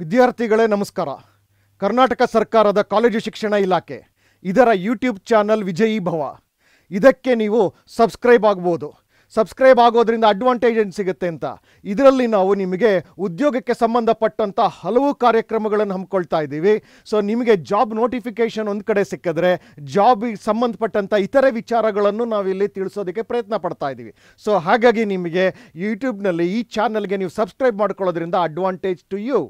ವಿದ್ಯಾರ್ಥಿಗಳೇ ನಮಸ್ಕಾರ ಕರ್ನಾಟಕ ಸರ್ಕಾರದ ಕಾಲೇಜು ಶಿಕ್ಷಣ ಇಲಾಖೆ ಇದರ ಯೂಟ್ಯೂಬ್ ಚಾನಲ್ ವಿಜಯಿ ಭವ ಇದಕ್ಕೆ ನೀವು ಸಬ್ಸ್ಕ್ರೈಬ್ ಆಗ್ಬೋದು ಸಬ್ಸ್ಕ್ರೈಬ್ ಆಗೋದ್ರಿಂದ ಅಡ್ವಾಂಟೇಜ್ ಏನು ಸಿಗುತ್ತೆ ಅಂತ ಇದರಲ್ಲಿ ನಾವು ನಿಮಗೆ ಉದ್ಯೋಗಕ್ಕೆ ಸಂಬಂಧಪಟ್ಟಂಥ ಹಲವು ಕಾರ್ಯಕ್ರಮಗಳನ್ನು ಹಮ್ಮಿಕೊಳ್ತಾ ಇದ್ದೀವಿ ಸೊ ನಿಮಗೆ ಜಾಬ್ ನೋಟಿಫಿಕೇಷನ್ ಒಂದು ಕಡೆ ಸಿಕ್ಕಿದ್ರೆ ಜಾಬಿಗೆ ಸಂಬಂಧಪಟ್ಟಂಥ ಇತರೆ ವಿಚಾರಗಳನ್ನು ನಾವಿಲ್ಲಿ ತಿಳಿಸೋದಕ್ಕೆ ಪ್ರಯತ್ನ ಪಡ್ತಾ ಇದ್ದೀವಿ ಸೊ ಹಾಗಾಗಿ ನಿಮಗೆ ಯೂಟ್ಯೂಬ್ನಲ್ಲಿ ಈ ಚಾನಲ್ಗೆ ನೀವು ಸಬ್ಸ್ಕ್ರೈಬ್ ಮಾಡ್ಕೊಳ್ಳೋದ್ರಿಂದ ಅಡ್ವಾಂಟೇಜ್ ಟು ಯು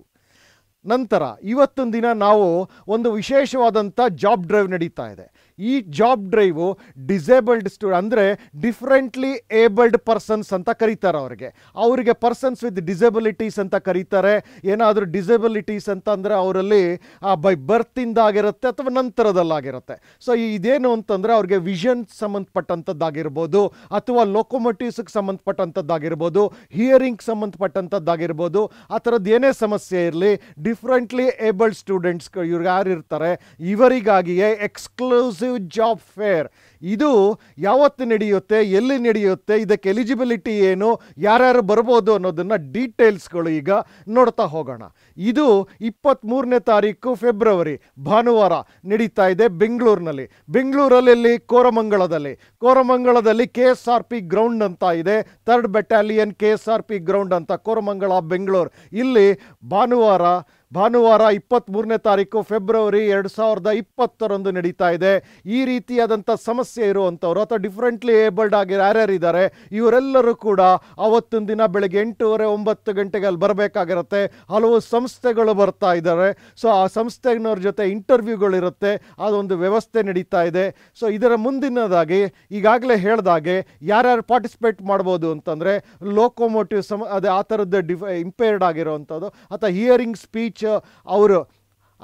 ನಂತರ ಇವತ್ತೊಂದು ದಿನ ನಾವು ಒಂದು ವಿಶೇಷವಾದಂಥ ಜಾಬ್ ಡ್ರೈವ್ ನಡೀತಾ ಇದೆ ಈ ಜಾಬ್ ಡ್ರೈವು ಡಿಸೇಬಲ್ಡ್ ಸ್ಟೂ ಅಂದರೆ ಡಿಫ್ರೆಂಟ್ಲಿ ಏಬಲ್ಡ್ ಪರ್ಸನ್ಸ್ ಅಂತ ಕರೀತಾರೆ ಅವರಿಗೆ ಅವರಿಗೆ ಪರ್ಸನ್ಸ್ ವಿತ್ ಡಿಸೆಬಿಲಿಟೀಸ್ ಅಂತ ಕರೀತಾರೆ ಏನಾದರೂ ಡಿಸೆಬಿಲಿಟೀಸ್ ಅಂತ ಅಂದರೆ ಅವರಲ್ಲಿ ಬೈ ಬರ್ತಿಂದ ಆಗಿರುತ್ತೆ ಅಥವಾ ನಂತರದಲ್ಲಾಗಿರುತ್ತೆ ಸೊ ಇದೇನು ಅಂತಂದರೆ ಅವ್ರಿಗೆ ವಿಷನ್ ಸಂಬಂಧಪಟ್ಟಂಥದ್ದಾಗಿರ್ಬೋದು ಅಥವಾ ಲೋಕೋಮೋಟಿವ್ಸ್ಗೆ ಸಂಬಂಧಪಟ್ಟಂಥದ್ದಾಗಿರ್ಬೋದು ಹಿಯರಿಂಗ್ ಸಂಬಂಧಪಟ್ಟಂಥದ್ದಾಗಿರ್ಬೋದು ಆ ಥರದ್ದು ಏನೇ ಸಮಸ್ಯೆ ಇರಲಿ ಡಿಫ್ರೆಂಟ್ಲಿ ಏಬಲ್ಡ್ ಸ್ಟೂಡೆಂಟ್ಸ್ ಇವ್ರಿಗೆ ಯಾರು ಇರ್ತಾರೆ ಇವರಿಗಾಗಿಯೇ ಎಕ್ಸ್ಕ್ಲೂಸಿವ್ ಜಾಬ್ ಫೇರ್ ಇದು ಯಾವತ್ತು ನಡೆಯುತ್ತೆ ಎಲ್ಲಿ ನಡೆಯುತ್ತೆ ಇದಕ್ಕೆ ಎಲಿಜಿಬಿಲಿಟಿ ಏನು ಯಾರ್ಯಾರು ಬರ್ಬೋದು ಅನ್ನೋದನ್ನು ಡೀಟೇಲ್ಸ್ಗಳು ಈಗ ನೋಡ್ತಾ ಹೋಗೋಣ ಇದು ಇಪ್ಪತ್ತ್ಮೂರನೇ ತಾರೀಕು ಫೆಬ್ರವರಿ ಭಾನುವಾರ ನಡೀತಾ ಇದೆ ಬೆಂಗಳೂರಿನಲ್ಲಿ ಬೆಂಗಳೂರಲ್ಲಿ ಕೋರಮಂಗಳದಲ್ಲಿ ಕೋರಮಂಗಳದಲ್ಲಿ K S R P ground ಅಂತ ಇದೆ third battalion K S R P ground ಅಂತ ಕೋರಮಂಗಳ ಬೆಂಗಳೂರು ಇಲ್ಲಿ ಭಾನುವಾರ ಭಾನುವಾರ ಮೂರನೇ ತಾರೀಕು ಫೆಬ್ರವರಿ ಎರಡು ಸಾವಿರದ ಇಪ್ಪತ್ತರಂದು ನಡೀತಾ ಇದೆ ಈ ರೀತಿಯಾದಂಥ ಸಮಸ್ಯೆ ಇರುವಂಥವ್ರು ಅಥವಾ ಡಿಫ್ರೆಂಟ್ಲಿ ಏಬಲ್ಡ್ ಆಗಿ ಯಾರ್ಯಾರಿದ್ದಾರೆ ಇವರೆಲ್ಲರೂ ಕೂಡ ಅವತ್ತಿನ ದಿನ ಬೆಳಗ್ಗೆ ಎಂಟೂವರೆ ಒಂಬತ್ತು ಗಂಟೆಗೆ ಅಲ್ಲಿ ಬರಬೇಕಾಗಿರುತ್ತೆ ಹಲವು ಸಂಸ್ಥೆಗಳು ಬರ್ತಾ ಇದ್ದಾರೆ ಸೊ ಆ ಸಂಸ್ಥೆನವ್ರ ಜೊತೆ ಇಂಟರ್ವ್ಯೂಗಳಿರುತ್ತೆ ಅದೊಂದು ವ್ಯವಸ್ಥೆ ನಡೀತಾ ಇದೆ ಸೊ ಇದರ ಮುಂದಿನದಾಗಿ ಈಗಾಗಲೇ ಹೇಳ್ದಾಗೆ ಯಾರ್ಯಾರು ಪಾರ್ಟಿಸಿಪೇಟ್ ಮಾಡ್ಬೋದು ಅಂತಂದರೆ ಲೋಕೋಮೋಟಿವ್ ಸಮ ಅದೇ ಆ ಥರದ್ದು ಡಿಫ ಇಂಪೇರ್ಡ್ ಆಗಿರೋವಂಥದ್ದು ಅಥವಾ ಹಿಯರಿಂಗ್ ಸ್ಪೀಚ್ ಅವರು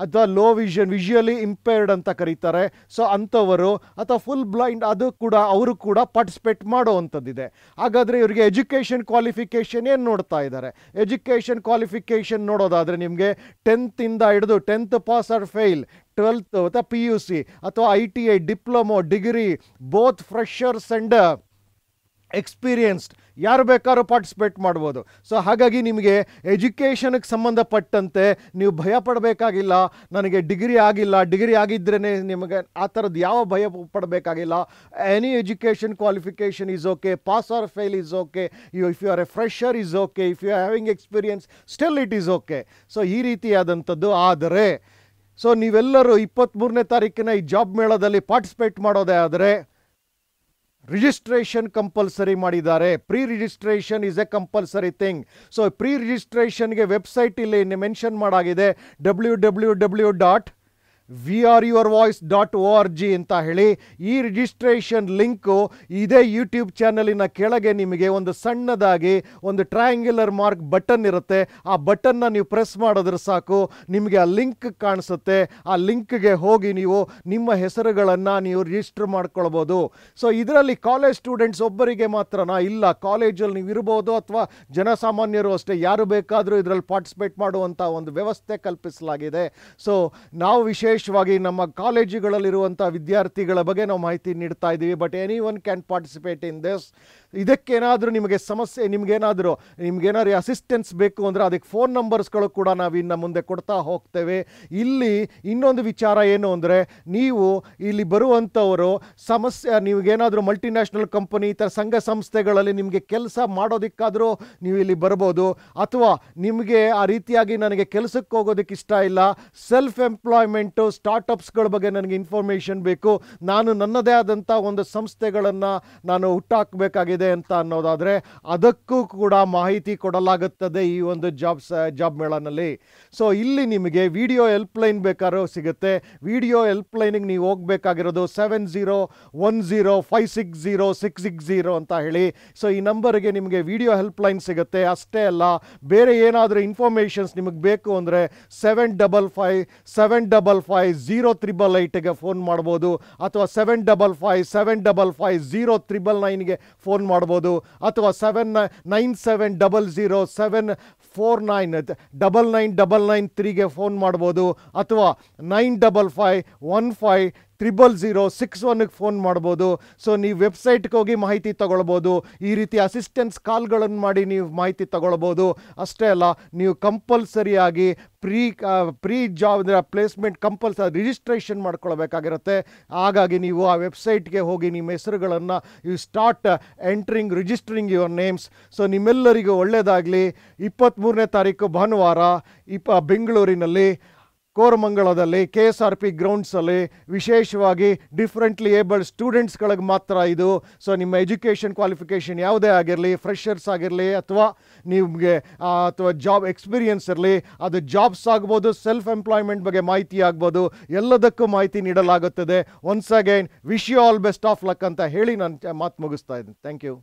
ಅಥವಾ ಲೋ ವಿಷನ್ ವಿಜುವಲಿ ಇಂಪೇರ್ಡ್ ಅಂತ ಕರೀತಾರೆ ಸೊ ಅಂಥವರು ಅಥವಾ ಫುಲ್ ಬ್ಲೈಂಡ್ ಅದು ಕೂಡ ಅವರು ಕೂಡ ಪಾರ್ಟಿಸಿಪೇಟ್ ಮಾಡೋವಂಥದ್ದಿದೆ ಹಾಗಾದರೆ ಇವರಿಗೆ ಎಜುಕೇಷನ್ ಕ್ವಾಲಿಫಿಕೇಷನ್ ಏನು ನೋಡ್ತಾ ಇದ್ದಾರೆ ಎಜುಕೇಷನ್ ಕ್ವಾಲಿಫಿಕೇಷನ್ ನೋಡೋದಾದರೆ ನಿಮಗೆ ಟೆಂತಿಂದ ಹಿಡಿದು tenth pass or fail twelfth ಅಥವಾ ಪಿ ಯು ಸಿ ಅಥವಾ I T I diploma degree both freshers and experienced ಯಾರು ಬೇಕಾದ್ರೂ ಪಾರ್ಟಿಸಿಪೇಟ್ ಮಾಡ್ಬೋದು ಸೊ ಹಾಗಾಗಿ ನಿಮಗೆ ಎಜುಕೇಷನ್ಗೆ ಸಂಬಂಧಪಟ್ಟಂತೆ ನೀವು ಭಯ ಪಡಬೇಕಾಗಿಲ್ಲ ನನಗೆ ಡಿಗ್ರಿ ಆಗಿಲ್ಲ ಡಿಗ್ರಿ ಆಗಿದ್ರೇ ನಿಮಗೆ ಆ ಥರದ್ದು ಯಾವ ಭಯ ಪಡಬೇಕಾಗಿಲ್ಲ any education qualification is okay pass or fail is okay you if you are a fresher is okay if you are having experience still it is okay so ಈ ರೀತಿಯಾದಂಥದ್ದು ಆದರೆ ಸೊ ನೀವೆಲ್ಲರೂ ಇಪ್ಪತ್ತ್ಮೂರನೇ ತಾರೀಕಿನ ಈ ಜಾಬ್ ಮೇಳದಲ್ಲಿ ಪಾರ್ಟಿಸಿಪೇಟ್ ಮಾಡೋದೇ ಆದರೆ ರಿಜಿಸ್ಟ್ರೇಷನ್ ಕಂಪಲ್ಸರಿ ಮಾಡಿದ್ದಾರೆ pre registration is a compulsory thing so pre ರಿಜಿಸ್ಟ್ರೇಷನ್ಗೆ ವೆಬ್ಸೈಟ್ ಇಲ್ಲಿ ಮೆನ್ಷನ್ ಮಾಡಾಗಿದೆ W W W dot we are your voice dot O R G ಅಂತ ಹೇಳಿ ಈ ರಿಜಿಸ್ಟ್ರೇಷನ್ ಲಿಂಕು ಇದೇ ಯೂಟ್ಯೂಬ್ ಚಾನಲಿನ ಕೆಳಗೆ ನಿಮಗೆ ಒಂದು ಸಣ್ಣದಾಗಿ ಒಂದು ಟ್ರಯಾಂಗ್ಯುಲರ್ ಮಾರ್ಕ್ ಬಟನ್ ಇರುತ್ತೆ ಆ ಬಟನ್ನ ನೀವು ಪ್ರೆಸ್ ಮಾಡಿದ್ರೆ ಸಾಕು ನಿಮಗೆ ಆ ಲಿಂಕ್ ಕಾಣಿಸುತ್ತೆ ಆ ಲಿಂಕ್ಗೆ ಹೋಗಿ ನೀವು ನಿಮ್ಮ ಹೆಸರುಗಳನ್ನು ನೀವು ರಿಜಿಸ್ಟರ್ ಮಾಡ್ಕೊಳ್ಬೋದು ಸೊ ಇದರಲ್ಲಿ ಕಾಲೇಜ್ ಸ್ಟೂಡೆಂಟ್ಸ್ ಒಬ್ಬರಿಗೆ ಮಾತ್ರನಾ ಇಲ್ಲ ಕಾಲೇಜಲ್ಲಿ ನೀವು ಇರ್ಬೋದು ಅಥವಾ ಜನಸಾಮಾನ್ಯರು ಅಷ್ಟೇ ಯಾರು ಬೇಕಾದರೂ ಇದರಲ್ಲಿ ಪಾರ್ಟಿಸಿಪೇಟ್ ಮಾಡುವಂಥ ಒಂದು ವ್ಯವಸ್ಥೆ ಕಲ್ಪಿಸಲಾಗಿದೆ ಸೊ ನಾವು ವಿಶೇಷ ವಿಶೇಷವಾಗಿ ನಮ್ಮ ಕಾಲೇಜುಗಳಲ್ಲಿರುವಂಥ ವಿದ್ಯಾರ್ಥಿಗಳ ಬಗ್ಗೆ ನಾವು ಮಾಹಿತಿ ನೀಡ್ತಾ ಇದ್ದೀವಿ but any one can participate in this ಇದಕ್ಕೇನಾದರೂ ನಿಮಗೆ ಸಮಸ್ಯೆ ನಿಮಗೇನಾದರೂ ನಿಮಗೇನಾದ್ರೂ ಅಸಿಸ್ಟೆನ್ಸ್ ಬೇಕು ಅಂದರೆ ಅದಕ್ಕೆ ಫೋನ್ ನಂಬರ್ಸ್ಗಳು ಕೂಡ ನಾವು ಇನ್ನು ಮುಂದೆ ಕೊಡ್ತಾ ಹೋಗ್ತೇವೆ ಇಲ್ಲಿ ಇನ್ನೊಂದು ವಿಚಾರ ಏನು ಅಂದರೆ ನೀವು ಇಲ್ಲಿ ಬರುವಂಥವರು ಸಮಸ್ಯೆ ನಿಮಗೇನಾದರೂ ಮಲ್ಟಿನ್ಯಾಷನಲ್ ಕಂಪನಿ ಈ ಥರ ಸಂಘ ಸಂಸ್ಥೆಗಳಲ್ಲಿ ನಿಮಗೆ ಕೆಲಸ ಮಾಡೋದಕ್ಕಾದರೂ ನೀವು ಇಲ್ಲಿ ಬರ್ಬೋದು ಅಥವಾ ನಿಮಗೆ ಆ ರೀತಿಯಾಗಿ ನನಗೆ ಕೆಲಸಕ್ಕೆ ಹೋಗೋದಕ್ಕೆ ಇಷ್ಟ ಇಲ್ಲ ಸೆಲ್ಫ್ ಎಂಪ್ಲಾಯ್ಮೆಂಟು ಸ್ಟಾರ್ಟಪ್ಸ್ಗಳ ಬಗ್ಗೆ ನನಗೆ ಇನ್ಫಾರ್ಮೇಷನ್ ಬೇಕು ನಾನು ನನ್ನದೇ ಆದಂಥ ಒಂದು ಸಂಸ್ಥೆಗಳನ್ನು ನಾನು ಹುಟ್ಟಾಕಬೇಕಾಗಿದೆ ಇದೆ ಅಂತ ಅನ್ನೋದಾದರೆ ಅದಕ್ಕೂ ಕೂಡ ಮಾಹಿತಿ ಕೊಡಲಾಗುತ್ತದೆ ಈ ಒಂದು ಜಾಬ್ ಜಾಬ್ ಮೇಳನಲ್ಲಿ ಸೊ ಇಲ್ಲಿ ನಿಮಗೆ ವಿಡಿಯೋ ಹೆಲ್ಪ್ಲೈನ್ ಬೇಕಾದ್ರೂ ಸಿಗುತ್ತೆ ವಿಡಿಯೋ ಹೆಲ್ಪ್ಲೈನಿಗೆ ನೀವು ಹೋಗಬೇಕಾಗಿರೋದು seven zero one zero five six zero six six zero ಅಂತ ಹೇಳಿ ಸೊ ಈ ನಂಬರಿಗೆ ನಿಮಗೆ ವಿಡಿಯೋ ಹೆಲ್ಪ್ಲೈನ್ ಸಿಗುತ್ತೆ ಅಷ್ಟೇ ಅಲ್ಲ ಬೇರೆ ಏನಾದರೂ ಇನ್ಫಾರ್ಮೇಷನ್ಸ್ ನಿಮಗೆ ಬೇಕು ಅಂದರೆ seven double five seven double five zero triple ಗೆ ಫೋನ್ ಮಾಡ್ಬೋದು ಅಥವಾ seven double five seven double five zero triple ನೈನ್ಗೆ ಫೋನ್ ಮಾಡ್ಬೋದು ಅಥವಾ seven nine seven double zero seven four nine double nine double nine ತ್ರೀಗೆ ಫೋನ್ ಮಾಡ್ಬೋದು ಅಥವಾ nine double five one five triple zero six ಒನ್ಗೆ phone ಮಾಡ್ಬೋದು so ನೀವು ವೆಬ್ಸೈಟ್ಗೆ ಹೋಗಿ ಮಾಹಿತಿ ತೊಗೊಳ್ಬೋದು ಈ ರೀತಿ ಅಸಿಸ್ಟೆನ್ಸ್ ಕಾಲ್ಗಳನ್ನು ಮಾಡಿ ನೀವು ಮಾಹಿತಿ ತಗೊಳ್ಬೋದು ಅಷ್ಟೇ ಅಲ್ಲ ನೀವು ಕಂಪಲ್ಸರಿಯಾಗಿ ಪ್ರೀ ಪ್ರೀ ಜಾಬ್ ಪ್ಲೇಸ್ಮೆಂಟ್ ಕಂಪಲ್ಸ ರಿಜಿಸ್ಟ್ರೇಷನ್ ಮಾಡ್ಕೊಳ್ಬೇಕಾಗಿರುತ್ತೆ ಹಾಗಾಗಿ ನೀವು ಆ ವೆಬ್ಸೈಟ್ಗೆ ಹೋಗಿ ನಿಮ್ಮ ಹೆಸರುಗಳನ್ನು you start entering registering your names so ನಿಮ್ಮೆಲ್ಲರಿಗೂ ಒಳ್ಳೆಯದಾಗಲಿ ಇಪ್ಪತ್ತ್ಮೂರನೇ ತಾರೀಕು ಭಾನುವಾರ ಇಪ್ಪ ಬೆಂಗಳೂರಿನಲ್ಲಿ ಕೋರಮಂಗಳದಲ್ಲಿ ಕೆ ಎಸ್ ಆರ್ ಪಿ ಗ್ರೌಂಡ್ಸಲ್ಲಿ ವಿಶೇಷವಾಗಿ ಡಿಫ್ರೆಂಟ್ಲಿ ಏಬಲ್ಡ್ ಸ್ಟೂಡೆಂಟ್ಸ್ಗಳಿಗೆ ಮಾತ್ರ ಇದು ಸೊ ನಿಮ್ಮ ಎಜುಕೇಷನ್ ಕ್ವಾಲಿಫಿಕೇಷನ್ ಯಾವುದೇ ಆಗಿರಲಿ ಫ್ರೆಷರ್ಸ್ ಆಗಿರಲಿ ಅಥವಾ ನಿಮಗೆ ಅಥವಾ ಜಾಬ್ ಎಕ್ಸ್ಪೀರಿಯನ್ಸ್ ಇರಲಿ ಅದು ಜಾಬ್ಸ್ ಆಗ್ಬೋದು ಸೆಲ್ಫ್ ಎಂಪ್ಲಾಯ್ಮೆಂಟ್ ಬಗ್ಗೆ ಮಾಹಿತಿ ಆಗ್ಬೋದು ಎಲ್ಲದಕ್ಕೂ ಮಾಹಿತಿ ನೀಡಲಾಗುತ್ತದೆ once again wish you all best of luck ಅಂತ ಹೇಳಿ ನಾನು ಮಾತು ಮುಗಿಸ್ತಾ ಇದ್ದೀನಿ ಥ್ಯಾಂಕ್ ಯು